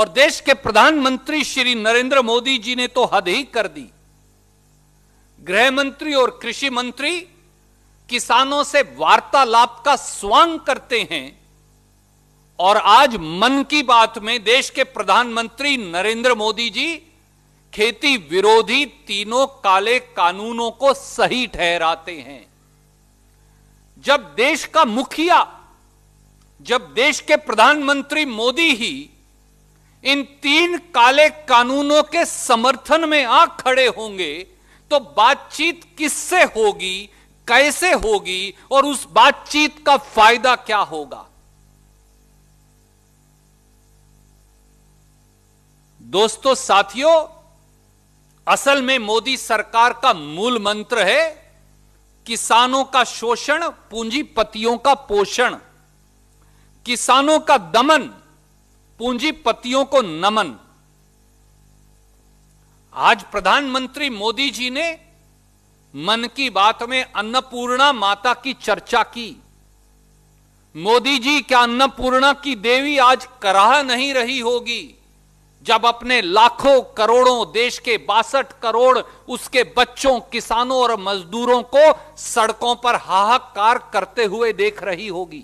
और देश के प्रधानमंत्री श्री नरेंद्र मोदी जी ने तो हद ही कर दी गृह मंत्री और कृषि मंत्री किसानों से वार्तालाप का स्वांग करते हैं और आज मन की बात में देश के प्रधानमंत्री नरेंद्र मोदी जी खेती विरोधी तीनों काले कानूनों को सही ठहराते हैं जब देश का मुखिया जब देश के प्रधानमंत्री मोदी ही इन तीन काले कानूनों के समर्थन में आ खड़े होंगे तो बातचीत किससे होगी कैसे होगी और उस बातचीत का फायदा क्या होगा दोस्तों साथियों असल में मोदी सरकार का मूल मंत्र है किसानों का शोषण पूंजीपतियों का पोषण किसानों का दमन पूंजीपतियों को नमन आज प्रधानमंत्री मोदी जी ने मन की बात में अन्नपूर्णा माता की चर्चा की मोदी जी क्या अन्नपूर्णा की देवी आज कराह नहीं रही होगी जब अपने लाखों करोड़ों देश के बासठ करोड़ उसके बच्चों किसानों और मजदूरों को सड़कों पर हाहाकार करते हुए देख रही होगी